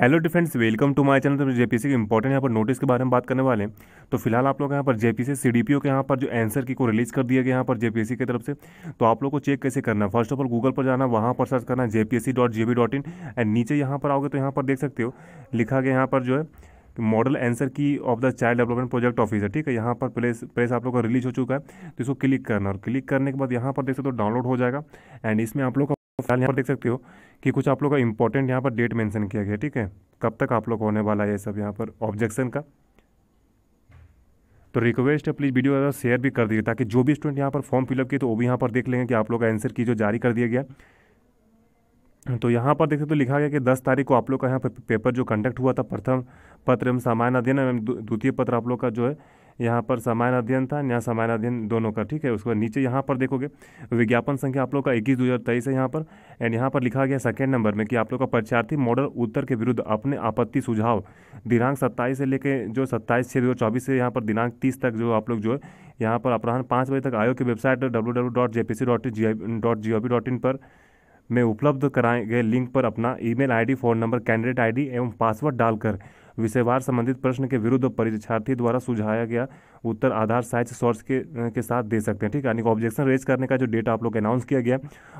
hello डिफेंड्स welcome to my channel तो JPC के इंपॉर्टेंट यहाँ पर नोटिस के बारे में बात करने वाले हैं तो फिलहाल आप लोग यहाँ पर जेपीसी सीडीपीओ के यहाँ पर जो आंसर की को रिलीज़ कर दिया गया यहाँ पर जेपीसी की तरफ से तो आप लोग को चेक कैसे करना फर्स्ट ऑफ ऑल गूगल पर जाना वहाँ पर सर्च करना जे पी एंड नीचे यहाँ पर आओगे तो यहाँ पर देख सकते हो लिखा गया यहाँ पर जो है model answer key of the child development project officer ठीक है यहाँ पर प्लेस प्रेस आप लोग का रिलीज हो चुका है तो इसको क्लिक करना और क्लिक करने के बाद यहाँ पर देख सकते हो डाउनलोड हो जाएगा एंड इसमें आप लोग का यहाँ पर देख सकते हो कि कुछ आप लोग का इंपॉर्टेंट यहाँ पर डेट मेंशन किया गया ठीक है कब तक आप लोग होने वाला है ये सब यहाँ पर ऑब्जेक्शन का तो रिक्वेस्ट है प्लीज़ वीडियो ज़्यादा शेयर भी कर दीजिए ताकि जो भी स्टूडेंट यहाँ पर फॉर्म फिलअप किए तो वो भी यहाँ पर देख लेंगे कि आप लोग का आंसर की जो जारी कर दिया गया तो यहाँ पर देखते तो लिखा गया कि दस तारीख को आप लोग का यहाँ पर पेपर जो कंडक्ट हुआ था प्रथम पत्र एवं सामान्य अध्ययन एवं द्वितीय पत्र आप लोग का जो है यहाँ पर सामान्य अध्ययन था यहाँ सामान्य अध्ययन दोनों का ठीक है उसके बाद नीचे यहाँ पर देखोगे विज्ञापन संख्या आप लोग का इक्कीस दो हज़ार तेईस है यहाँ पर एंड यहाँ पर लिखा गया सेकेंड नंबर में कि आप लोग का परीक्षार्थी मॉडल उत्तर के विरुद्ध अपने आपत्ति सुझाव दिनांक सत्ताईस से लेकर जो सत्ताईस छः दो चौबीस से यहाँ पर दिनांक तीस तक जो आप लोग जो है यहाँ पर अपराहन पाँच बजे तक आयोग की website W W dot J P C dot G dot G O dot in पर में उपलब्ध कराए गए लिंक पर अपना email ID phone number candidate ID एवं पासवर्ड डालकर विषयवार संबंधित प्रश्न के विरुद्ध परीक्षार्थी द्वारा सुझाया गया उत्तर आधार साइज सोर्स के के साथ दे सकते हैं ठीक है यानी ऑब्जेक्शन रेज करने का जो डेट आप लोग अनाउंस किया गया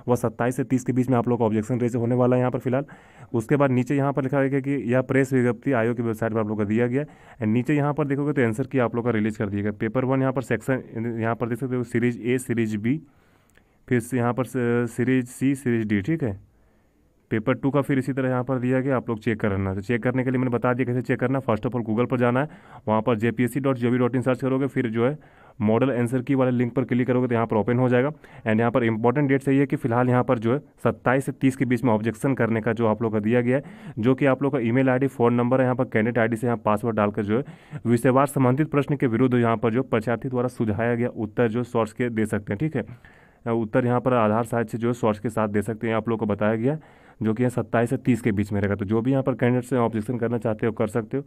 वह सत्ताईस से तीस के बीच में आप लोग ऑब्जेक्शन रेज होने वाला है यहाँ पर फिलहाल उसके बाद नीचे यहाँ पर लिखा गया कि यह प्रेस विज्ञप्ति आयोग की वेबसाइट पर आप लोग का दिया गया एंड नीचे यहाँ पर देखोगे तो आंसर की आप लोग का रिलीज कर दिया गया पेपर वन यहाँ पर सेक्शन यहाँ पर देख सकते हो सीरीज ए सीरीज बी फिर यहाँ पर सीरीज सी सीरीज डी ठीक है पेपर टू का फिर इसी तरह यहाँ पर दिया गया आप लोग चेक करना तो चेक करने के लिए मैंने बता दिया कैसे चेक करना फर्स्ट ऑफ ऑल गूगल पर जाना है वहाँ पर जे पी सर्च करोगे फिर जो है मॉडल आंसर की वाले लिंक पर क्लिक करोगे तो यहाँ पर ओपन हो जाएगा एंड यहाँ पर इंपॉर्टेंट डेट सही है कि फिलहाल यहाँ पर जो है सत्ताईस से तीस के बीच में ऑब्जेक्शन करने का जो आप लोग का दिया गया है जो कि आप लोग का ईमेल आईडी फोन नंबर है यहाँ पर कैंडिडेट आईडी से यहाँ पासवर्ड डालकर जो है विषयवार संबंधित प्रश्न के विरुद्ध यहाँ पर जो प्रचार्थी द्वारा सुझाया गया उत्तर जो सोर्स के दे सकते हैं ठीक है उत्तर यहाँ पर आधार साइड से जो है सोर्स के साथ दे सकते हैं आप लोग को बताया गया जो कि यहाँ सत्ताईस से तीस के बीच में रहेगा तो जो भी यहाँ पर कैंडिडेट से ऑब्जेक्शन करना चाहते हो कर सकते हो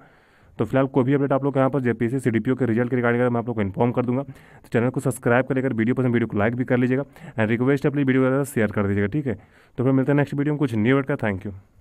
तो फिलहाल कोई भी अपडेट आप लोग यहाँ पर जेपीसी सीडीपीओ के रिजल्ट के रिगार्डिंग मैं आप लोग को इन्फॉर्म कर दूंगा तो चैनल को सब्सक्राइब कर लेकर वीडियो पसंद वीडियो को लाइक भी कर लीजिएगा एंड रिक्वेस्ट अपनी वीडियो को शेयर कर दीजिएगा ठीक है तो फिर मिलते हैं नेक्स्ट वीडियो में कुछ न्यू वर्ड का थैंक यू